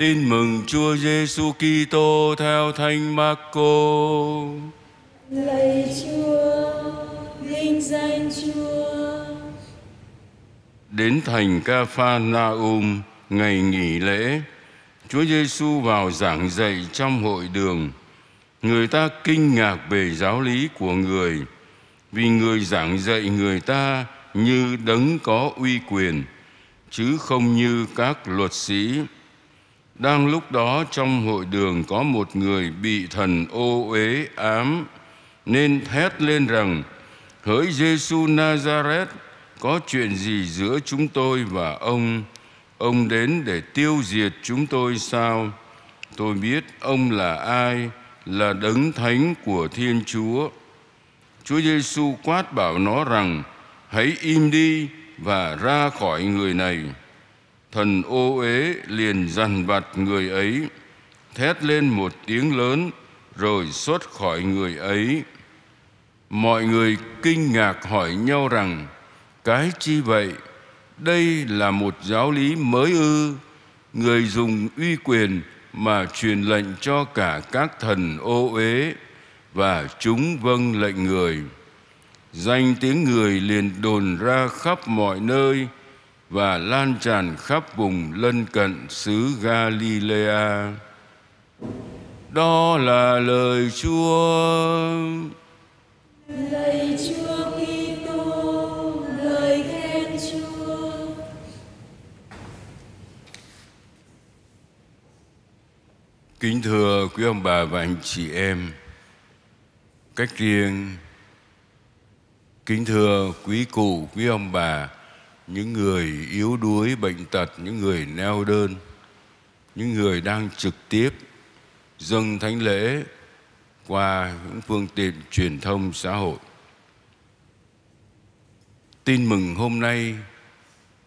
Tin mừng Chúa Giêsu Kitô theo Thánh Marco. Lạy Chúa, vinh danh Chúa. Đến thành Capernaum, ngày nghỉ lễ, Chúa Giêsu vào giảng dạy trong hội đường. Người ta kinh ngạc về giáo lý của người, vì người giảng dạy người ta như đấng có uy quyền, chứ không như các luật sĩ đang lúc đó trong hội đường có một người bị thần ô uế ám nên thét lên rằng: Hỡi Giêsu Nazareth, có chuyện gì giữa chúng tôi và ông? Ông đến để tiêu diệt chúng tôi sao? Tôi biết ông là ai, là đấng thánh của Thiên Chúa. Chúa Giêsu quát bảo nó rằng: Hãy im đi và ra khỏi người này. Thần ô uế liền dằn vặt người ấy, thét lên một tiếng lớn rồi xuất khỏi người ấy. Mọi người kinh ngạc hỏi nhau rằng, cái chi vậy? Đây là một giáo lý mới ư, người dùng uy quyền mà truyền lệnh cho cả các thần ô uế và chúng vâng lệnh người. Danh tiếng người liền đồn ra khắp mọi nơi, và lan tràn khắp vùng lân cận xứ Galilea. Đó là lời Chúa. Lời Chúa Kitô, lời khen Chúa. Kính thưa quý ông bà và anh chị em, cách riêng kính thưa quý cụ, quý ông bà những người yếu đuối, bệnh tật, những người neo đơn, những người đang trực tiếp dâng thánh lễ qua những phương tiện truyền thông xã hội. Tin mừng hôm nay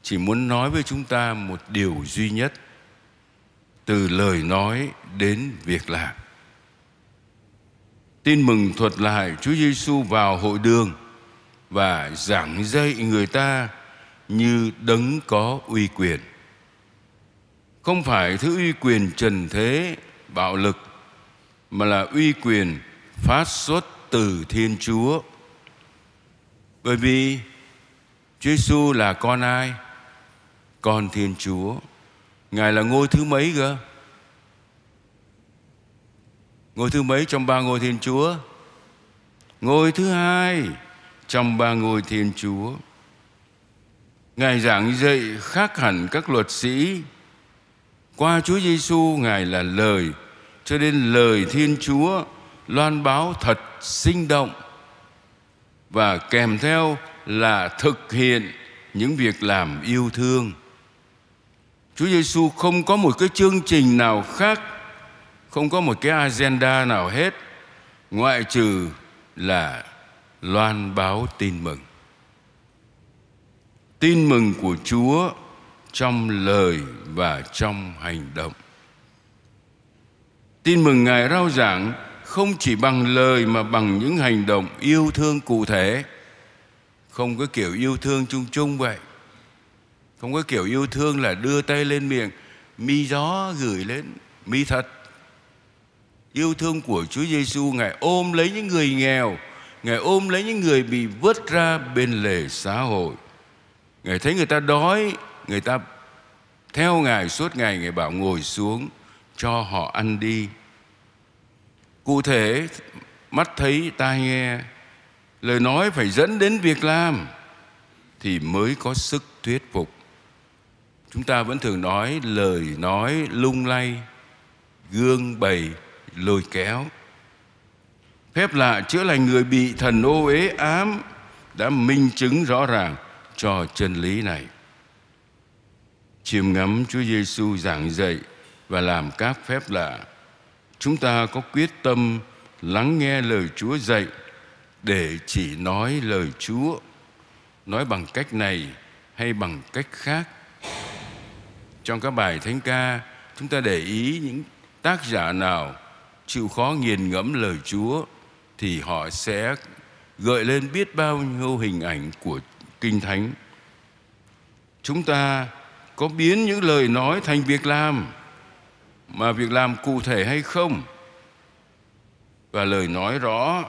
chỉ muốn nói với chúng ta một điều duy nhất từ lời nói đến việc làm. Tin mừng thuật lại Chúa Giêsu vào hội đường và giảng dạy người ta như đấng có uy quyền không phải thứ uy quyền trần thế bạo lực mà là uy quyền phát xuất từ thiên chúa bởi vì chúa giêsu là con ai con thiên chúa ngài là ngôi thứ mấy cơ ngôi thứ mấy trong ba ngôi thiên chúa ngôi thứ hai trong ba ngôi thiên chúa Ngài giảng dạy khác hẳn các luật sĩ. Qua Chúa Giêsu Ngài là lời, cho nên lời Thiên Chúa loan báo thật sinh động và kèm theo là thực hiện những việc làm yêu thương. Chúa Giêsu không có một cái chương trình nào khác, không có một cái agenda nào hết, ngoại trừ là loan báo tin mừng tin mừng của Chúa trong lời và trong hành động. Tin mừng Ngài rao giảng không chỉ bằng lời mà bằng những hành động yêu thương cụ thể. Không có kiểu yêu thương chung chung vậy. Không có kiểu yêu thương là đưa tay lên miệng, mi gió gửi lên, mi thật. Yêu thương của Chúa Giêsu Ngài ôm lấy những người nghèo, Ngài ôm lấy những người bị vứt ra bên lề xã hội Ngài thấy người ta đói, người ta theo Ngài suốt ngày, Ngài bảo ngồi xuống cho họ ăn đi. Cụ thể, mắt thấy, tai nghe, lời nói phải dẫn đến việc làm thì mới có sức thuyết phục. Chúng ta vẫn thường nói lời nói lung lay, gương bày, lôi kéo. Phép lạ chữa lành người bị thần ô ế ám đã minh chứng rõ ràng cho chân lý này. Chiêm ngắm Chúa Giêsu giảng dạy và làm các phép lạ, chúng ta có quyết tâm lắng nghe lời Chúa dạy để chỉ nói lời Chúa, nói bằng cách này hay bằng cách khác. Trong các bài thánh ca, chúng ta để ý những tác giả nào chịu khó nghiền ngẫm lời Chúa thì họ sẽ gợi lên biết bao nhiêu hình ảnh của Kinh Thánh. Chúng ta có biến những lời nói thành việc làm mà việc làm cụ thể hay không? Và lời nói rõ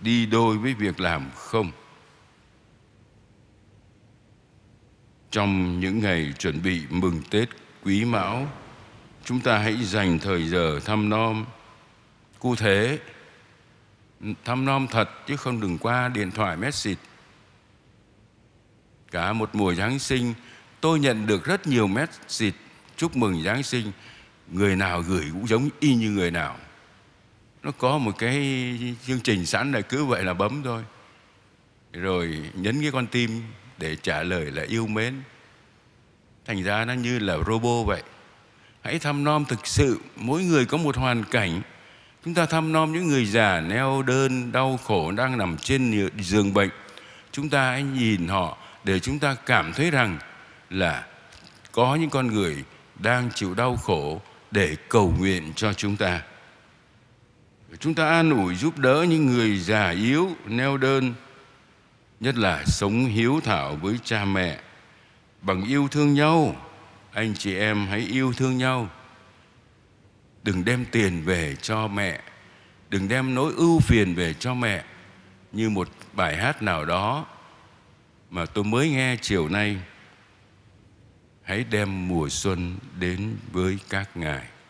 đi đôi với việc làm không? Trong những ngày chuẩn bị mừng Tết Quý Mão, chúng ta hãy dành thời giờ thăm nom cụ thể thăm nom thật chứ không đừng qua điện thoại message Cả một mùa Giáng sinh, tôi nhận được rất nhiều message chúc mừng Giáng sinh. Người nào gửi cũng giống y như người nào. Nó có một cái chương trình sẵn là cứ vậy là bấm thôi. Rồi nhấn cái con tim để trả lời là yêu mến. Thành ra nó như là robot vậy. Hãy thăm nom thực sự, mỗi người có một hoàn cảnh. Chúng ta thăm nom những người già, neo đơn, đau khổ, đang nằm trên giường bệnh. Chúng ta hãy nhìn họ để chúng ta cảm thấy rằng là có những con người đang chịu đau khổ để cầu nguyện cho chúng ta. Chúng ta an ủi giúp đỡ những người già yếu, neo đơn, nhất là sống hiếu thảo với cha mẹ bằng yêu thương nhau. Anh chị em hãy yêu thương nhau. Đừng đem tiền về cho mẹ, đừng đem nỗi ưu phiền về cho mẹ như một bài hát nào đó mà tôi mới nghe chiều nay hãy đem mùa xuân đến với các ngài